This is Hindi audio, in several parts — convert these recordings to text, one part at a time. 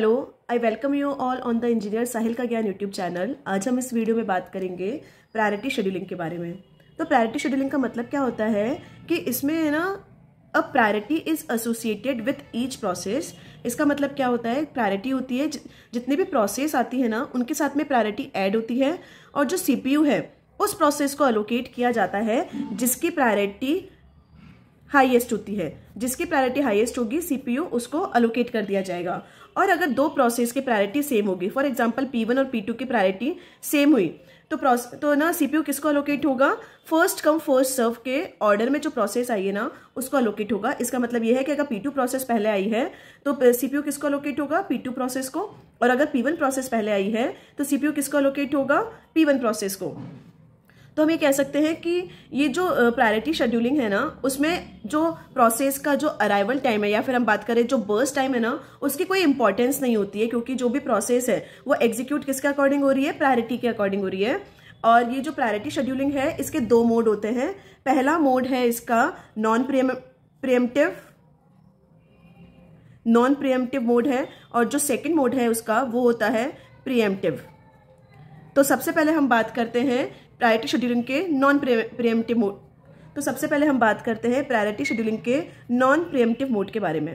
hello I welcome you all on the engineer Sahil का ज्ञान यूट्यूब चैनल आज हम इस वीडियो में बात करेंगे प्रायोरिटी शेड्यूलिंग के बारे में तो प्रायोरिटी शेड्यूलिंग का मतलब क्या होता है कि इसमें है ना a priority is associated with each process इसका मतलब क्या होता है प्रायोरिटी होती है जितनी भी प्रोसेस आती है ना उनके साथ में प्रायोरिटी एड होती है और जो सी है उस प्रोसेस को अलोकेट किया जाता है जिसकी प्रायोरिटी हाईएस्ट होती है जिसकी प्रायोरिटी हाईएस्ट होगी सीपीयू उसको अलोकेट कर दिया जाएगा और अगर दो प्रोसेस की प्रायोरिटी सेम होगी फॉर एग्जाम्पल पी वन और पी टू की प्रायोरिटी सेम हुई तो प्रोसे तो ना सीपीयू किसको अलोकेट होगा फर्स्ट कम फर्स्ट सर्व के ऑर्डर में जो प्रोसेस आई है ना उसको अलोकेट होगा इसका मतलब यह है कि अगर पी टू प्रोसेस पहले आई है तो सीपीयू किसको अलोकेट होगा पी टू प्रोसेस को और अगर पी वन प्रोसेस पहले आई है तो सीपीयू किसको अलोकेट होगा पी वन प्रोसेस को तो हम ये कह सकते हैं कि ये जो प्रायोरिटी शेड्यूलिंग है ना उसमें जो प्रोसेस का जो अराइवल टाइम है या फिर हम बात करें जो बर्स टाइम है ना उसकी कोई इंपॉर्टेंस नहीं होती है क्योंकि जो भी प्रोसेस है वो एग्जीक्यूट किसके अकॉर्डिंग हो रही है प्रायोरिटी के अकॉर्डिंग हो रही है और ये जो प्रायोरिटी शेड्यूलिंग है इसके दो मोड होते हैं पहला मोड है इसका नॉन प्रियम प्रियमटिव नॉन प्रियमटिव मोड है और जो सेकेंड मोड है उसका वो होता है प्रियमटिव तो सबसे पहले हम बात करते हैं प्रायरिटी शेड्यूलिंग के नॉन प्रियमटिव मोड तो सबसे पहले हम बात करते हैं प्रायोरिटी शेड्यूलिंग के नॉन प्रियमटिव मोड के बारे में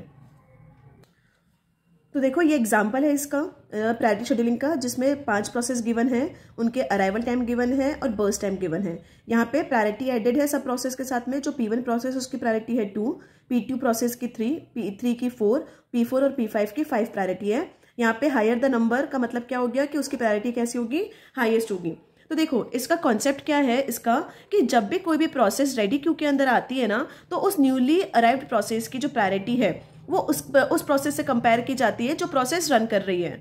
तो देखो ये एग्जाम्पल है इसका प्रायोरिटी शेड्यूलिंग का जिसमें पांच प्रोसेस गिवन है उनके अराइवल टाइम गिवन है और बर्स टाइम गिवन है यहाँ पे प्रायोरिटी एडेड है सब प्रोसेस के साथ में जो पी वन प्रोसेस उसकी प्रायोरिटी है टू पी टू प्रोसेस की थ्री पी थ्री की फोर पी फोर और पी फाइव की फाइव प्रायोरिटी है यहाँ पे हायर द नंबर का मतलब क्या हो गया कि उसकी प्रायोरिटी कैसी होगी हाइएस्ट होगी तो देखो इसका कॉन्सेप्ट क्या है इसका कि जब भी कोई भी प्रोसेस रेडी क्यू के अंदर आती है ना तो उस न्यूली अराइव्ड प्रोसेस की जो प्रायोरिटी है वो उस उस प्रोसेस से कंपेयर की जाती है जो प्रोसेस रन कर रही है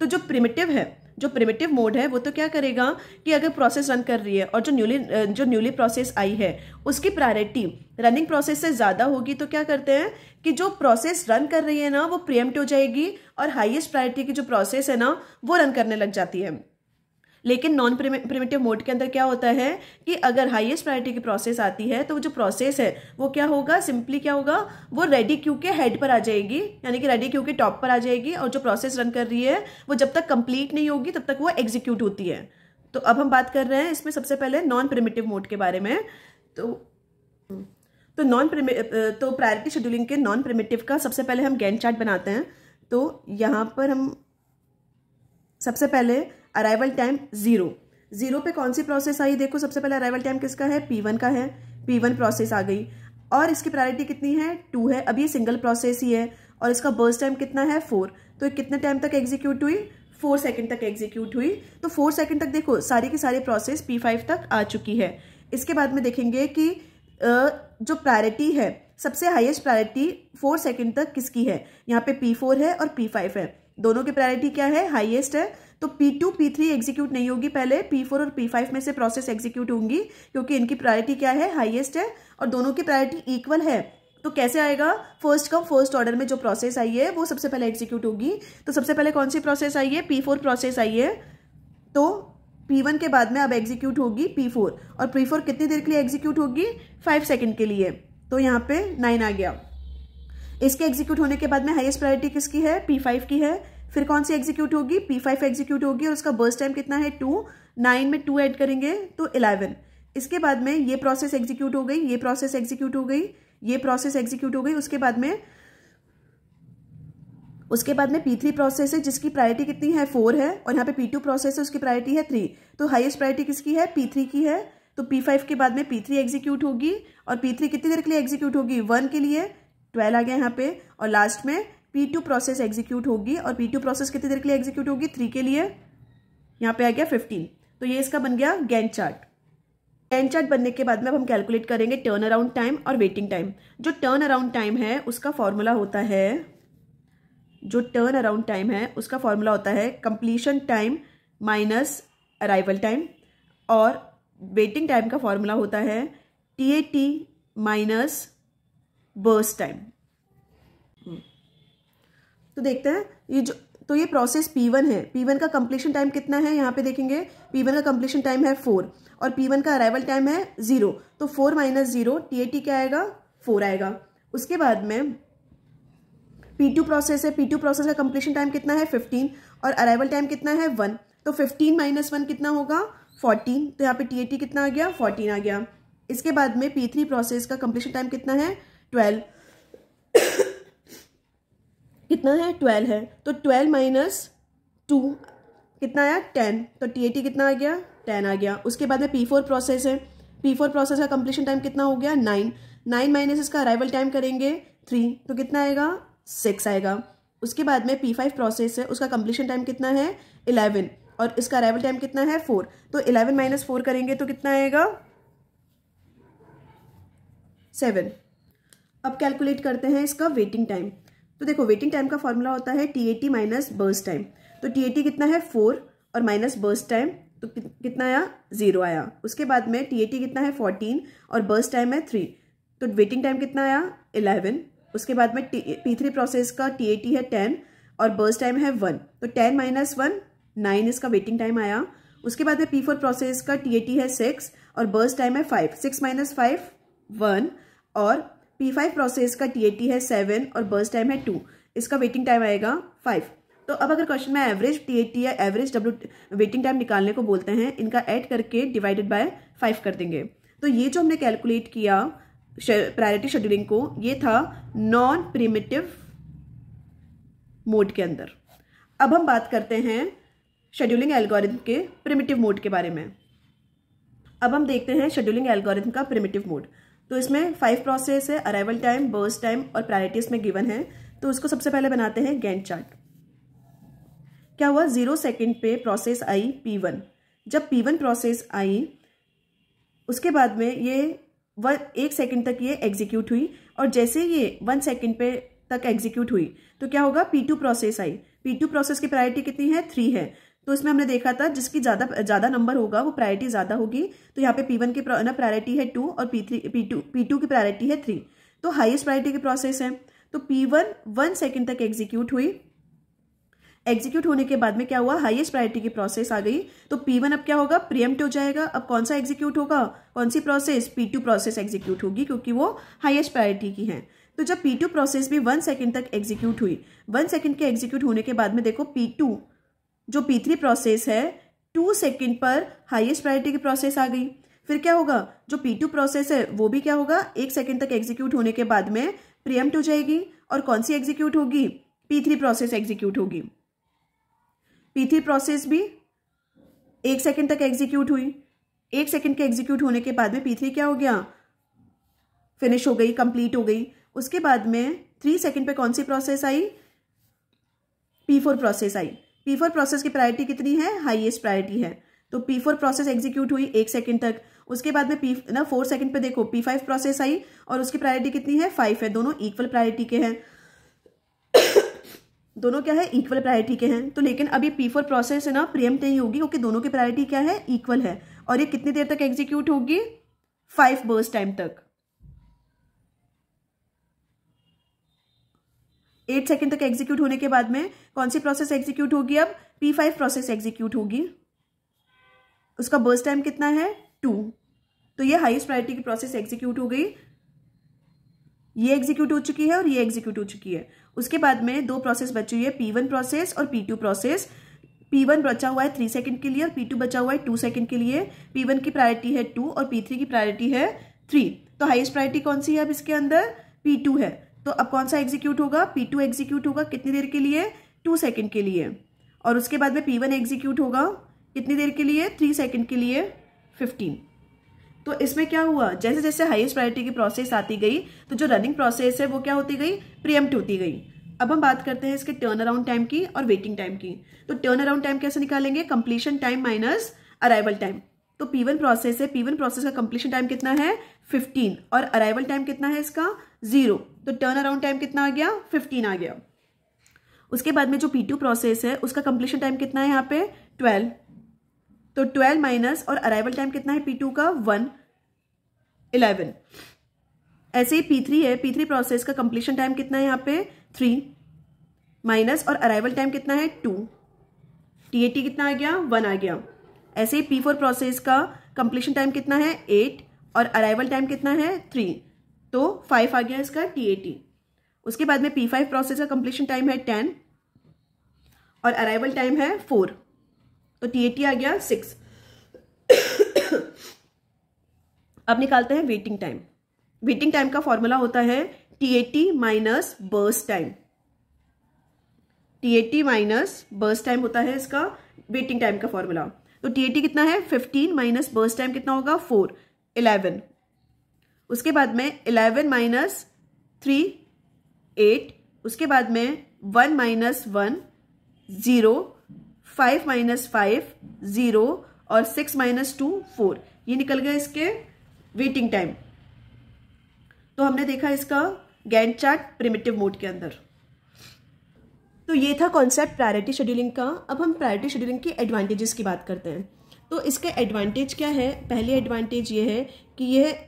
तो जो प्रिमिटिव है जो प्रिमिटिव मोड है वो तो क्या करेगा कि अगर प्रोसेस रन कर रही है और जो न्यूली जो न्यूली प्रोसेस आई है उसकी प्रायोरिटी रनिंग प्रोसेस से ज़्यादा होगी तो क्या करते हैं कि जो प्रोसेस रन कर रही है ना वो प्रियमट हो जाएगी और हाईएस्ट प्रायोरिटी की जो प्रोसेस है ना वो रन करने लग जाती है लेकिन नॉन प्रिमेटिव मोड के अंदर क्या होता है कि अगर हाईएस्ट प्रायोरिटी की प्रोसेस आती है तो वो जो प्रोसेस है वो क्या होगा सिंपली क्या होगा वो रेडी क्यू के हेड पर आ जाएगी यानी कि रेडी क्यू के टॉप पर आ जाएगी और जो प्रोसेस रन कर रही है वो जब तक कंप्लीट नहीं होगी तब तक वो एग्जीक्यूट होती है तो अब हम बात कर रहे हैं इसमें सबसे पहले नॉन प्रिमेटिव मोड के बारे में तो तो नॉन तो प्रायोरिटी शेड्यूलिंग के नॉन प्रिमेटिव का सबसे पहले हम गैन चार्ट बनाते हैं तो यहाँ पर हम सबसे पहले अराइवल टाइम जीरो जीरो पे कौन सी प्रोसेस आई देखो सबसे पहले अराइवल टाइम किसका है पी वन का है पी वन प्रोसेस आ गई और इसकी प्रायोरिटी कितनी है टू है अब ये सिंगल प्रोसेस ही है और इसका बर्स्ट टाइम कितना है फोर तो कितने टाइम तक एग्जीक्यूट हुई फोर सेकेंड तक एग्जीक्यूट हुई तो फोर सेकेंड तक देखो सारी की सारी प्रोसेस पी फाइव तक आ चुकी है इसके बाद में देखेंगे कि जो प्रायोरिटी है सबसे हाईएस्ट प्रायोरिटी फोर सेकेंड तक किसकी है यहाँ पे पी फोर है और पी फाइव है दोनों की प्रायोरिटी क्या है हाईएस्ट है तो P two P three execute नहीं होगी पहले पी फोर और पी फाइव में से प्रोसेस एग्जीक्यूट होंगी क्योंकि इनकी प्रायोरिटी क्या है हाईएस्ट है और दोनों की प्रायोरिटी इक्वल है तो कैसे आएगा फर्स्ट कम फर्स्ट ऑर्डर में जो प्रोसेस आई है वो सबसे पहले एग्जीक्यूट होगी तो सबसे पहले कौन सी प्रोसेस आई है पी फोर प्रोसेस आई है तो पी वन के बाद में अब एग्जीक्यूट होगी पी फोर और पी फोर कितनी देर के लिए एग्जीक्यूट होगी फाइव सेकेंड के लिए तो यहाँ पे नाइन आ गया इसके एग्जीक्यूट होने के बाद में हाईएस्ट प्रायोरिटी किसकी है पी फाइव की है फिर कौन सी एग्जीक्यूट होगी पी फाइव एग्जीक्यूट होगी और उसका बर्स्ट टाइम कितना है टू नाइन में टू ऐड करेंगे तो इलेवन इसके बाद में ये प्रोसेस एग्जीक्यूट हो गई ये प्रोसेस एग्जीक्यूट हो गई ये प्रोसेस एग्जीक्यूट हो गई उसके बाद में उसके बाद में P3 प्रोसेस है जिसकी प्रायोरिटी कितनी है फोर है और यहाँ पे P2 प्रोसेस है उसकी प्रायोरिटी है थ्री तो हाईएस्ट प्रायोरिटी किसकी है P3 की है तो P5 के बाद में P3 एग्जीक्यूट होगी और P3 कितनी देर के लिए एग्जीक्यूट होगी वन के लिए ट्वेल्व आ गया यहाँ पे और लास्ट में पी टू प्रोसेस एग्जीक्यूट होगी और पी टू प्रोसेस कितनी देर के लिए एग्जीक्यूट होगी थ्री के लिए यहाँ पे आ गया फिफ्टीन तो ये इसका बन गया गैन चार्ट गैन चार्ट बनने के बाद में अब हम कैलकुलेट करेंगे टर्न अराउंड टाइम और वेटिंग टाइम जो टर्न अराउंड टाइम है उसका फॉर्मूला होता है जो टर्न अराउंड टाइम है उसका फॉर्मूला होता है completion time minus arrival time और वेटिंग टाइम का फॉर्मूला होता है T A T minus burst time तो देखते हैं ये जो तो ये प्रोसेस P1 है P1 का कंप्लीशन टाइम कितना है यहाँ पे देखेंगे P1 का कंप्लीशन टाइम है फोर और P1 का अराइवल टाइम है ज़ीरो तो four minus zero T A T क्या आएगा फोर आएगा उसके बाद में P2 प्रोसेस है P2 प्रोसेस का कंप्लीशन टाइम कितना है फिफ्टीन और अराइवल टाइम कितना है वन तो फिफ्टीन माइनस वन कितना होगा फोर्टीन तो यहाँ पे टी ए टी कितना आ गया फोर्टीन आ गया इसके बाद में थ्री प्रोसेस का कंप्लीशन टाइम कितना है ट्वेल्व कितना है ट्वेल्व है तो ट्वेल्व माइनस टू कितना आया टेन तो टी कितना आ गया टेन आ गया उसके बाद में पी फोर प्रोसेस है पी फोर प्रोसेस का कंप्लीशन टाइम कितना हो गया नाइन नाइन माइनस इसका अराइवल टाइम करेंगे थ्री तो कितना आएगा सिक्स आएगा उसके बाद में पी फाइव प्रोसेस है उसका कंप्लीशन टाइम कितना है इलेवन और इसका अराइवल टाइम कितना है फोर तो इलेवन माइनस फोर करेंगे तो कितना आएगा सेवन अब कैलकुलेट करते हैं इसका वेटिंग टाइम तो देखो वेटिंग टाइम का फॉर्मूला होता है T A T minus burst time तो टी ए टी कितना है फोर और माइनस बर्स टाइम तो कितना आया जीरो आया उसके बाद में टी ए टी कितना है फोर्टीन और बर्स टाइम है थ्री तो वेटिंग टाइम कितना आया इलेवन उसके बाद में पी थ्री प्रोसेस का टी ए टी है टेन और बर्स टाइम है वन तो टेन माइनस वन नाइन इसका वेटिंग टाइम आया उसके बाद में पी फोर प्रोसेस का टी ए टी है सिक्स और बर्स टाइम है five six minus five one और पी फाइव प्रोसेस का टी है सेवन और बर्स टाइम है टू इसका वेटिंग टाइम आएगा फाइव तो अब अगर क्वेश्चन में एवरेज टी या एवरेज डब्ल्यू वेटिंग टाइम निकालने को बोलते हैं इनका ऐड करके डिवाइडेड बाय फाइव कर देंगे तो ये जो हमने कैलकुलेट किया प्रायोरिटी शेड्यूलिंग को ये था नॉन प्रीमेटिव मोड के अंदर अब हम बात करते हैं शेड्यूलिंग एल्गोरिथम के प्रिमिटिव मोड के बारे में अब हम देखते हैं शेड्यूलिंग एल्गोरिथम का प्रिमेटिव मोड तो इसमें फाइव प्रोसेस है अराइवल टाइम बर्स टाइम और प्रायोरिटी इसमें गिवन है तो उसको सबसे पहले बनाते हैं गेंट चार्ट क्या हुआ जीरो सेकेंड पे प्रोसेस आई पी वन जब पी वन प्रोसेस आई उसके बाद में ये वन एक सेकेंड तक ये एग्जीक्यूट हुई और जैसे ये वन सेकेंड पे तक एग्जीक्यूट हुई तो क्या होगा पी टू प्रोसेस आई पी टू प्रोसेस की प्रायोरिटी कितनी है थ्री है तो इसमें हमने देखा था जिसकी ज़्यादा ज़्यादा नंबर होगा वो प्रायोरिटी ज़्यादा होगी तो यहाँ पे पी वन की ना प्रायोरिटी है टू और P three P two P two की प्रायोरिटी है थ्री तो हाईएस्ट प्रायोरिटी की प्रोसेस है तो पी वन वन सेकेंड तक एग्जीक्यूट हुई एग्जीक्यूट होने के बाद में क्या हुआ हाईएस्ट प्रायोरिटी की प्रोसेस आ गई तो पी वन अब क्या होगा प्रियम्प्ट हो जाएगा अब कौन सा एग्जीक्यूट होगा कौन सी process P two process execute होगी क्योंकि वो हाईएस्ट प्रायोरिटी की है तो जब पी टू प्रोसेस भी वन सेकेंड तक एग्जीक्यूट हुई वन सेकेंड के एग्जीक्यूट होने के बाद में देखो पी टू जो पी थ्री प्रोसेस है टू सेकेंड पर हाइएस्ट प्रायोरिटी की प्रोसेस आ गई फिर क्या होगा जो पी टू प्रोसेस है वो भी क्या होगा एक सेकेंड तक एग्जीक्यूट होने के बाद में प्रियम्प्ट हो जाएगी और कौन सी एग्जीक्यूट होगी पी थ्री प्रोसेस एग्जीक्यूट होगी पी थ्री प्रोसेस भी एक सेकेंड तक एग्जीक्यूट हुई एक सेकेंड के एग्जीक्यूट होने के बाद में पी थ्री क्या हो गया फिनिश हो गई कंप्लीट हो गई उसके बाद में थ्री सेकेंड पे कौन सी प्रोसेस आई पी फोर प्रोसेस आई पी फोर प्रोसेस की प्रायोरिटी कितनी है हाईएस्ट प्रायोरिटी है तो पी फोर प्रोसेस एग्जीक्यूट हुई एक सेकंड तक उसके बाद में पी ना फोर सेकंड पे देखो पी फाइव प्रोसेस आई और उसकी प्रायोरिटी कितनी है फाइव है दोनों इक्वल प्रायोरिटी के हैं दोनों क्या है इक्वल प्रायोरिटी के हैं तो लेकिन अभी पी फोर प्रोसेस है ना प्रियम नहीं होगी क्योंकि दोनों की प्रायोरिटी क्या है इक्वल है और ये कितनी देर तक एग्जीक्यूट होगी फाइव बर्स टाइम तक एट सेकेंड तक एग्जीक्यूट होने के बाद में कौन सी प्रोसेस एग्जीक्यूट होगी अब पी फाइव प्रोसेस एग्जीक्यूट होगी उसका बर्स्ट टाइम कितना है टू तो ये हाईएस्ट प्रायोरिटी की प्रोसेस एग्जीक्यूट हो गई ये एग्जीक्यूट हो चुकी है और ये एग्जीक्यूट हो चुकी है उसके बाद में दो प्रोसेस बची हुई है पी वन प्रोसेस और P two process P one बचा हुआ है थ्री सेकेंड के लिए और पी टू बचा हुआ है टू सेकेंड के लिए पी वन की प्रायोरिटी है टू और पी थ्री की प्रायोरिटी है थ्री तो हाईएस्ट प्रायोरिटी कौन सी है अब इसके अंदर पी टू है तो अब कौन सा एग्जीक्यूट होगा पी टू एग्जीक्यूट होगा कितनी देर के लिए टू सेकेंड के लिए और उसके बाद में पी वन एग्जीक्यूट होगा कितनी देर के लिए थ्री सेकेंड के लिए फिफ्टीन तो इसमें क्या हुआ जैसे जैसे हाईएस्ट प्रायोरिटी की प्रोसेस आती गई तो जो रनिंग प्रोसेस है वो क्या होती गई प्रियम्प्ट होती गई अब हम बात करते हैं इसके टर्न अराउंड टाइम की और वेटिंग टाइम की तो टर्न अराउंड टाइम कैसे निकालेंगे completion time minus arrival time तो पी वन प्रोसेस है पी वन प्रोसेस का कंप्लीशन टाइम कितना है फिफ्टीन और अराइवल टाइम कितना है इसका जीरो तो टर्न अराउंड टाइम कितना आ गया फिफ्टीन आ गया उसके बाद में जो पी टू प्रोसेस है उसका कंप्लीशन टाइम कितना है यहाँ पे ट्वेल्व तो ट्वेल्व माइनस और अराइवल टाइम कितना है पी टू का वन इलेवन ऐसे ही पी थ्री है पी थ्री प्रोसेस का कंप्लीशन टाइम कितना है यहाँ पे थ्री माइनस और अराइवल टाइम कितना है टू टी ए टी कितना आ गया वन आ गया ऐसे ही पी फोर प्रोसेस का कंप्लीशन टाइम कितना है एट और अराइवल टाइम कितना है थ्री तो फाइव आ गया इसका टी एटी उसके बाद में पी फाइव प्रोसेस का कंप्लीशन टाइम है टेन और अराइवल टाइम है फोर तो टी ए टी आ गया सिक्स अब निकालते हैं वेटिंग टाइम वेटिंग टाइम का फॉर्मूला होता है T A T minus burst time T A T minus burst time होता है इसका वेटिंग टाइम का फॉर्मूला तो टी कितना है फिफ्टीन माइनस बर्स टाइम कितना होगा फोर इलेवन उसके बाद में इलेवन माइनस थ्री एट उसके बाद में one minus one zero five minus five zero और सिक्स माइनस टू फोर ये निकल गया इसके वेटिंग टाइम तो हमने देखा इसका गैंड चार्ट प्रिमेटिव मोड के अंदर तो ये था कॉन्सेप्ट प्रायोरिटी शेड्यूलिंग का अब हम प्रायोरिटी शेड्यूलिंग के एडवांटेजेस की बात करते हैं तो इसके एडवांटेज क्या है पहले एडवांटेज ये है कि यह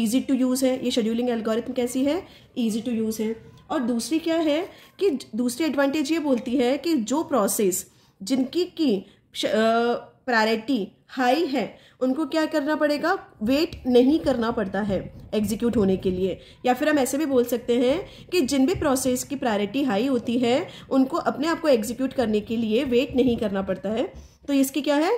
ईजी टू यूज़ है ये शेड्यूलिंग एल्गोरिथम कैसी है ईजी टू यूज़ है और दूसरी क्या है कि दूसरी एडवांटेज ये बोलती है कि जो प्रोसेस जिनकी की प्रायोरिटी हाई है उनको क्या करना पड़ेगा वेट नहीं करना पड़ता है एग्जीक्यूट होने के लिए या फिर हम ऐसे भी बोल सकते हैं कि जिन भी प्रोसेस की प्रायोरिटी हाई होती है उनको अपने आप को एग्जीक्यूट करने के लिए वेट नहीं करना पड़ता है तो इसकी क्या है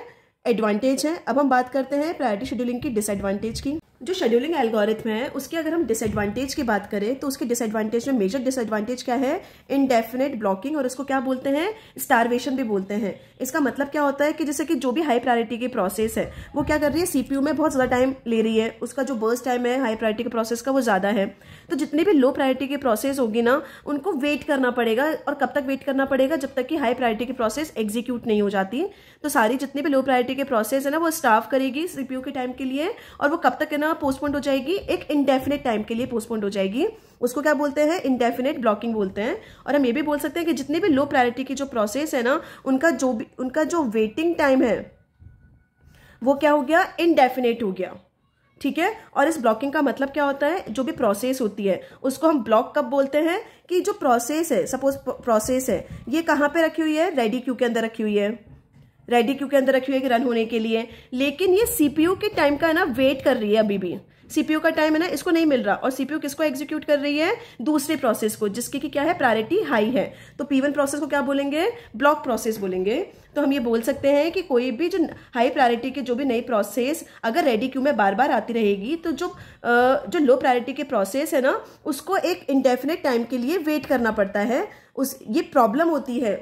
एडवांटेज है अब हम बात करते हैं प्रायोरिटी शेड्यूलिंग की डिसएडवांटेज की जो शेड्यूलिंग एल्गोरिथम है उसके अगर हम डिसएडवांटेज की बात करें तो उसके डिसएडवांटेज में मेजर डिसएडवांटेज क्या है इनडेफिनेट ब्लॉकिंग और इसको क्या बोलते हैं स्टारवेशन भी बोलते हैं इसका मतलब क्या होता है कि जैसे कि जो भी हाई प्रायोरिटी की प्रोसेस है वो क्या कर रही है सीपीयू में बहुत ज़्यादा टाइम ले रही है उसका जो बर्स टाइम है हाई प्रायोरिटी के प्रोसेस का वो ज़्यादा है तो जितनी भी लो प्रायोरिटी की प्रोसेस होगी ना उनको वेट करना पड़ेगा और कब तक वेट करना पड़ेगा जब तक कि हाई प्रायोरिटी की प्रोसेस एग्जीक्यूट नहीं हो जाती तो सारी जितनी भी लो प्रायोरिटी की प्रोसेस है ना वो स्टाफ करेगी सीपीयू के टाइम के लिए और वो कब तक है ना ना पोस्टपोन्ड हो जाएगी एक इंडेफिनेट टाइम के लिए पोस्टपोन्ड हो जाएगी उसको क्या बोलते हैं इंडेफिनेट ब्लॉकिंग बोलते हैं और हम ये भी बोल सकते हैं कि जितने भी लो प्रायोरिटी की जो प्रोसेस है ना उनका जो भी उनका जो वेटिंग टाइम है वो क्या हो गया इनडेफिनेट हो गया ठीक है और इस ब्लॉकिंग का मतलब क्या होता है जो भी प्रोसेस होती है उसको हम ब्लॉक कब बोलते हैं कि जो प्रोसेस है सपोज प्रोसेस है ये कहाँ पे रखी हुई है रेडी क्यू के अंदर रखी हुई है रेडी क्यू के अंदर रखी हुई है रन होने के लिए लेकिन ये सीपीयू के टाइम का है ना वेट कर रही है अभी भी सीपीयू का टाइम है ना इसको नहीं मिल रहा और सीपीयू किसको एग्जीक्यूट कर रही है दूसरे प्रोसेस को जिसकी की क्या है प्रायोरिटी हाई है तो पीवन प्रोसेस को क्या बोलेंगे ब्लॉक प्रोसेस बोलेंगे तो हम ये बोल सकते हैं कि कोई भी जो हाई प्रायोरिटी के जो भी नई प्रोसेस अगर रेडी क्यू में बार बार आती रहेगी तो जो जो लो प्रायोरिटी के प्रोसेस है ना उसको एक इंडेफिनेट टाइम के लिए वेट करना पड़ता है उस ये प्रॉब्लम होती है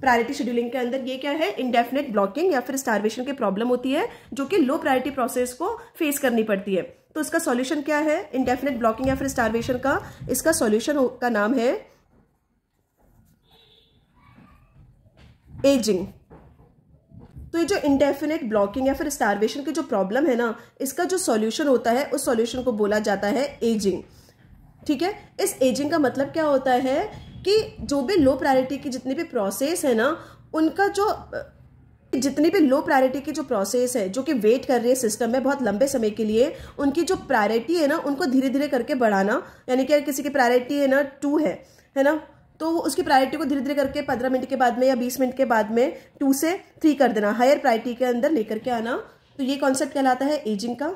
प्रायोरिटी शेड्यूलिंग के अंदर ये क्या है इंडेफिनेट ब्लॉकिंग या फिर स्टार्वेशन की प्रॉब्लम होती है जो कि लो प्रायोरिटी प्रोसेस को फेस करनी पड़ती है तो इसका सॉल्यूशन क्या है इंडेफिनेट ब्लॉकिंग या फिर स्टार्वेशन का इसका सॉल्यूशन का नाम है एजिंग तो ये जो इंडेफिनेट ब्लॉकिंग या फिर स्टारवेशन की जो प्रॉब्लम है ना इसका जो सॉल्यूशन होता है उस सॉल्यूशन को बोला जाता है एजिंग ठीक है इस एजिंग का मतलब क्या होता है कि जो भी लो प्रायोरिटी की जितनी भी प्रोसेस है ना उनका जो जितनी भी लो प्रायोरिटी की जो प्रोसेस है जो कि वेट कर रही है सिस्टम में बहुत लंबे समय के लिए उनकी जो प्रायोरिटी है ना उनको धीरे धीरे करके बढ़ाना यानी कि अगर किसी की प्रायोरिटी है ना टू है है ना तो उसकी प्रायोरिटी को धीरे धीरे करके पंद्रह मिनट के बाद में या बीस मिनट के बाद में टू से थ्री कर देना हायर प्रायोरिटी के अंदर लेकर के आना तो ये कॉन्सेप्ट कहलाता है एजिंग का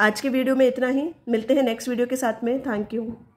आज के वीडियो में इतना ही मिलते हैं नेक्स्ट वीडियो के साथ में थैंक यू